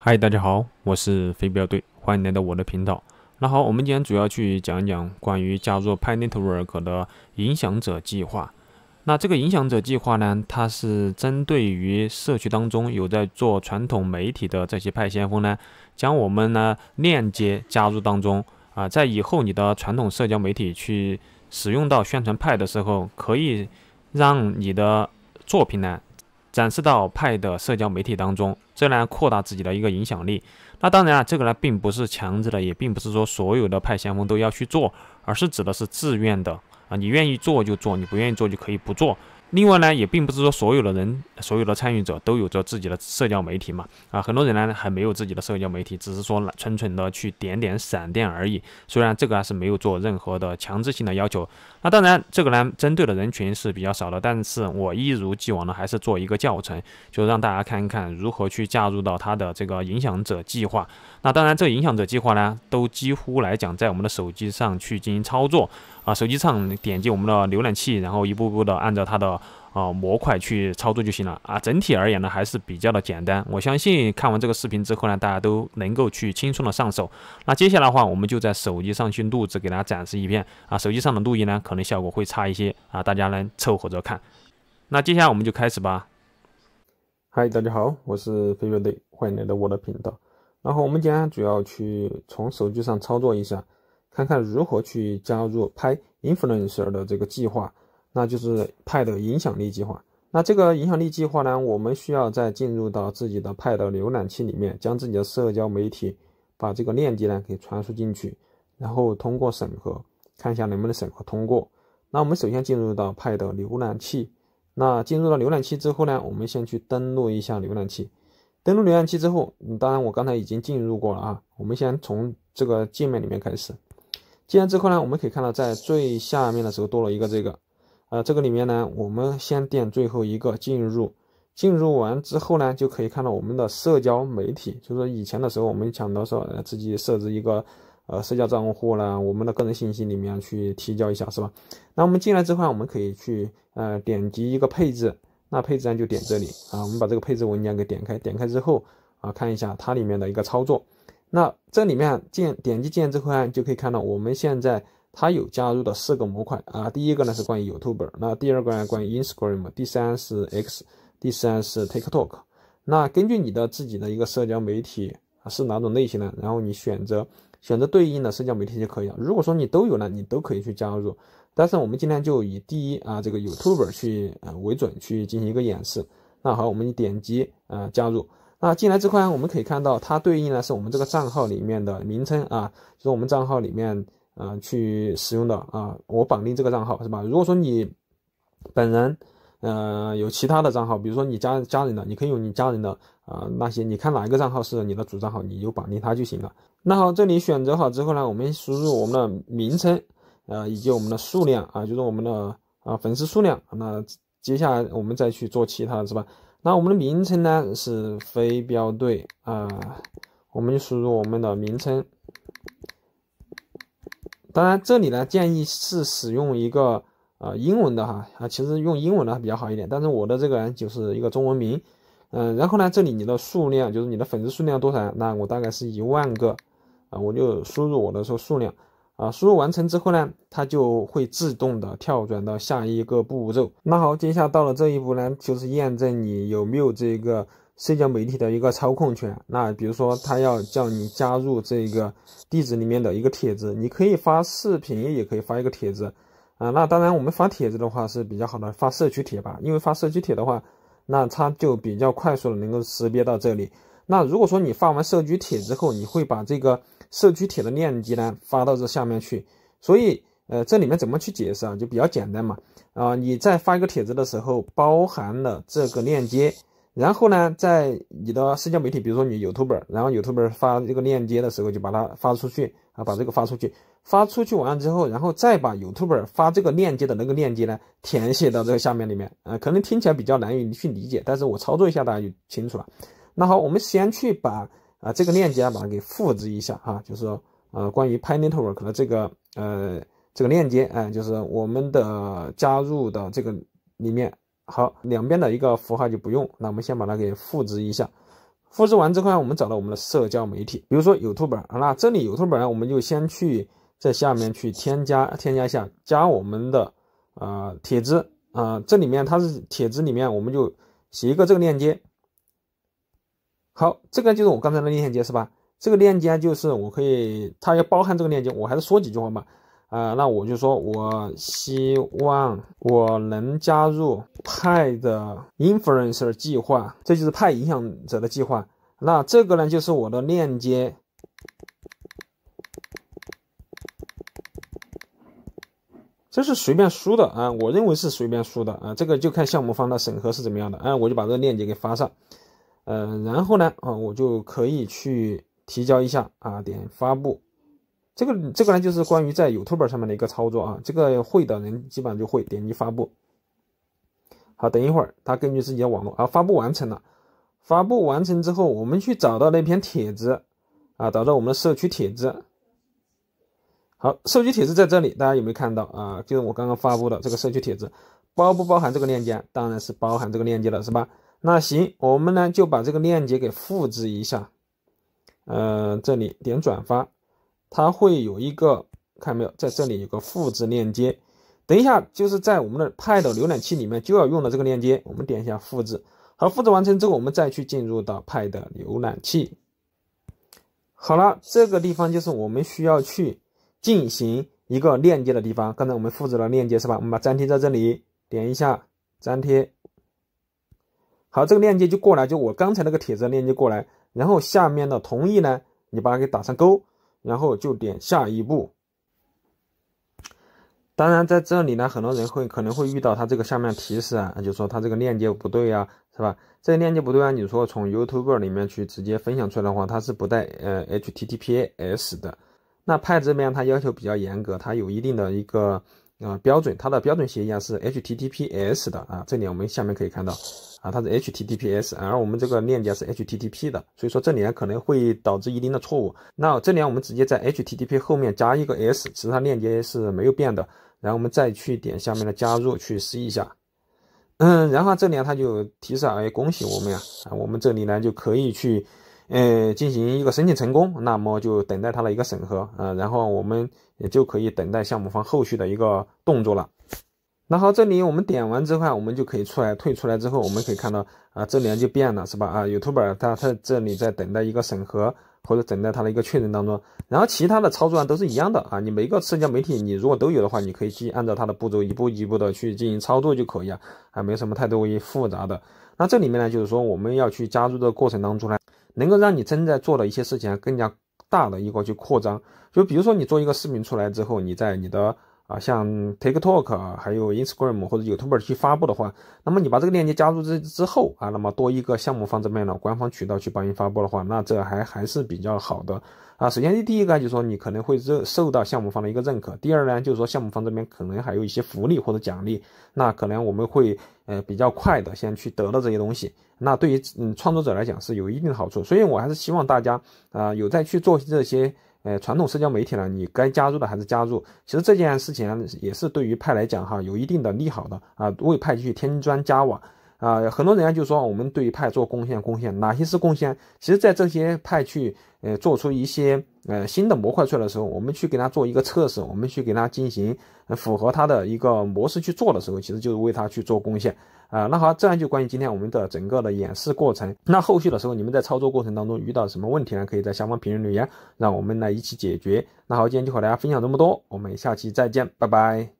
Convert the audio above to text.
嗨，大家好，我是飞镖队，欢迎来到我的频道。那好，我们今天主要去讲讲关于加入 Pi Network 的影响者计划。那这个影响者计划呢，它是针对于社区当中有在做传统媒体的这些派先锋呢，将我们呢链接加入当中啊，在以后你的传统社交媒体去使用到宣传派的时候，可以让你的作品呢。展示到派的社交媒体当中，这样扩大自己的一个影响力。那当然啊，这个呢并不是强制的，也并不是说所有的派先锋都要去做，而是指的是自愿的啊，你愿意做就做，你不愿意做就可以不做。另外呢，也并不是说所有的人、所有的参与者都有着自己的社交媒体嘛？啊，很多人呢还没有自己的社交媒体，只是说纯纯的去点点闪电而已。虽然这个是没有做任何的强制性的要求。那当然，这个呢针对的人群是比较少的，但是我一如既往的还是做一个教程，就让大家看一看如何去加入到它的这个影响者计划。那当然，这影响者计划呢都几乎来讲在我们的手机上去进行操作。啊，手机上点击我们的浏览器，然后一步步的按照它的啊，模块去操作就行了啊。整体而言呢，还是比较的简单。我相信看完这个视频之后呢，大家都能够去轻松的上手。那接下来的话，我们就在手机上去录制，给大家展示一遍啊。手机上的录音呢，可能效果会差一些啊，大家呢凑合着看。那接下来我们就开始吧。嗨，大家好，我是飞镖队，欢迎来到我的频道。然后我们今天主要去从手机上操作一下。看看如何去加入 y influence r 的这个计划，那就是派的影响力计划。那这个影响力计划呢，我们需要再进入到自己的派的浏览器里面，将自己的社交媒体把这个链接呢给传输进去，然后通过审核，看一下能不能审核通过。那我们首先进入到派的浏览器，那进入到浏览器之后呢，我们先去登录一下浏览器。登录浏览器之后，当然我刚才已经进入过了啊。我们先从这个界面里面开始。进来之后呢，我们可以看到在最下面的时候多了一个这个，呃，这个里面呢，我们先点最后一个进入，进入完之后呢，就可以看到我们的社交媒体，就是说以前的时候我们讲到说自己设置一个呃社交账户啦，我们的个人信息里面去提交一下，是吧？那我们进来之后，我们可以去呃点击一个配置，那配置呢就点这里啊，我们把这个配置文件给点开，点开之后啊，看一下它里面的一个操作。那这里面键点击键后块就可以看到，我们现在它有加入的四个模块啊。第一个呢是关于 YouTube，那第二个呢关于 Instagram，第三是 X，第三是 TikTok。那根据你的自己的一个社交媒体是哪种类型的，然后你选择选择对应的社交媒体就可以。了。如果说你都有了，你都可以去加入。但是我们今天就以第一啊这个 YouTube 去呃为准去进行一个演示。那好，我们点击呃加入。那进来这块，我们可以看到，它对应的是我们这个账号里面的名称啊，就是我们账号里面呃去使用的啊。我绑定这个账号是吧？如果说你本人呃有其他的账号，比如说你家家人的，你可以用你家人的啊那些。你看哪一个账号是你的主账号，你就绑定它就行了。那好，这里选择好之后呢，我们输入我们的名称呃以及我们的数量啊，就是我们的啊粉丝数量。那接下来我们再去做其他的是吧？那我们的名称呢是飞镖队啊，我们就输入我们的名称。当然这里呢建议是使用一个呃英文的哈啊，其实用英文的比较好一点。但是我的这个人就是一个中文名，嗯，然后呢这里你的数量就是你的粉丝数量多少？那我大概是一万个啊，我就输入我的说数量。啊，输入完成之后呢，它就会自动的跳转到下一个步骤。那好，接下来到了这一步呢，就是验证你有没有这个社交媒体的一个操控权。那比如说，他要叫你加入这个地址里面的一个帖子，你可以发视频，也可以发一个帖子。啊，那当然，我们发帖子的话是比较好的，发社区帖吧，因为发社区帖的话，那它就比较快速的能够识别到这里。那如果说你发完社区帖之后，你会把这个。社区帖的链接呢，发到这下面去。所以，呃，这里面怎么去解释啊？就比较简单嘛。啊，你在发一个帖子的时候，包含了这个链接，然后呢，在你的社交媒体，比如说你有图本，然后有图本发这个链接的时候，就把它发出去啊，把这个发出去。发出去完之后，然后再把有图本发这个链接的那个链接呢，填写到这个下面里面啊。可能听起来比较难以去理解，但是我操作一下大家就清楚了。那好，我们先去把。啊，这个链接啊，把它给复制一下啊，就是说，呃，关于 Pine Network 这个呃这个链接，哎，就是我们的加入的这个里面。好，两边的一个符号就不用。那我们先把它给复制一下。复制完之后呢，我们找到我们的社交媒体，比如说有图板，那这里有图板呢，我们就先去在下面去添加添加一下，加我们的呃帖子啊，这里面它是帖子里面，我们就写一个这个链接。好，这个就是我刚才的链接是吧？这个链接就是我可以，它要包含这个链接。我还是说几句话吧。啊，那我就说，我希望我能加入派的 Influencer 计划，这就是派影响者的计划。那这个呢，就是我的链接，这是随便输的啊，我认为是随便输的啊。这个就看项目方的审核是怎么样的。啊，我就把这个链接给发上。呃，然后呢，啊，我就可以去提交一下啊，点发布，这个这个呢，就是关于在 YouTube 上面的一个操作啊，这个会的人基本上就会点击发布。好，等一会儿他根据自己的网络啊，发布完成了，发布完成之后，我们去找到那篇帖子啊，找到我们的社区帖子。好，社区帖子在这里，大家有没有看到啊？就是我刚刚发布的这个社区帖子，包不包含这个链接？当然是包含这个链接了，是吧？那行，我们呢就把这个链接给复制一下，呃，这里点转发，它会有一个，看到没有，在这里有个复制链接，等一下就是在我们的 Pad 浏览器里面就要用到这个链接，我们点一下复制，好，复制完成之后我们再去进入到 Pad 浏览器，好了，这个地方就是我们需要去进行一个链接的地方，刚才我们复制了链接是吧？我们把粘贴在这里，点一下粘贴。好，这个链接就过来，就我刚才那个帖子链接过来，然后下面的同意呢，你把它给打上勾，然后就点下一步。当然在这里呢，很多人会可能会遇到他这个下面提示啊，就说他这个链接不对啊，是吧？这个链接不对啊，你说从 YouTube 里面去直接分享出来的话，它是不带呃 HTTPs 的。那派这边它要求比较严格，它有一定的一个。啊，标准它的标准协议啊是 HTTPS 的啊，这里我们下面可以看到啊，它是 HTTPS，而我们这个链接是 HTTP 的，所以说这里呢可能会导致一定的错误。那这里我们直接在 HTTP 后面加一个 S，其实它链接是没有变的，然后我们再去点下面的加入去试一下，嗯，然后这里它就提示啊，恭喜我们呀，啊，我们这里呢就可以去。呃，进行一个申请成功，那么就等待它的一个审核啊，然后我们也就可以等待项目方后续的一个动作了。那好，这里我们点完之后，我们就可以出来退出来之后，我们可以看到啊，这里就变了是吧？啊，有图板，它它这里在等待一个审核或者等待它的一个确认当中。然后其他的操作都是一样的啊，你每个社交媒体你如果都有的话，你可以去按照它的步骤一步一步的去进行操作就可以啊，啊，没什么太多复杂的。那这里面呢，就是说我们要去加入的过程当中呢。能够让你正在做的一些事情更加大的一个去扩张，就比如说你做一个视频出来之后，你在你的。啊，像 TikTok，还有 Instagram 或者 YouTube 去发布的话，那么你把这个链接加入之之后啊，那么多一个项目方这边的官方渠道去帮你发布的话，那这还还是比较好的啊。首先第一个就是说你可能会受受到项目方的一个认可，第二呢就是说项目方这边可能还有一些福利或者奖励，那可能我们会呃比较快的先去得到这些东西，那对于嗯创作者来讲是有一定的好处，所以我还是希望大家啊有在去做这些。呃，传统社交媒体呢，你该加入的还是加入。其实这件事情也是对于派来讲哈，有一定的利好的啊，为派去添砖加瓦。啊，很多人家就说我们对派做贡献，贡献哪些是贡献？其实，在这些派去呃做出一些呃新的模块出来的时候，我们去给他做一个测试，我们去给他进行符合他的一个模式去做的时候，其实就是为他去做贡献啊。那好，这样就关于今天我们的整个的演示过程。那后续的时候，你们在操作过程当中遇到什么问题呢？可以在下方评论留言，让我们来一起解决。那好，今天就和大家分享这么多，我们下期再见，拜拜。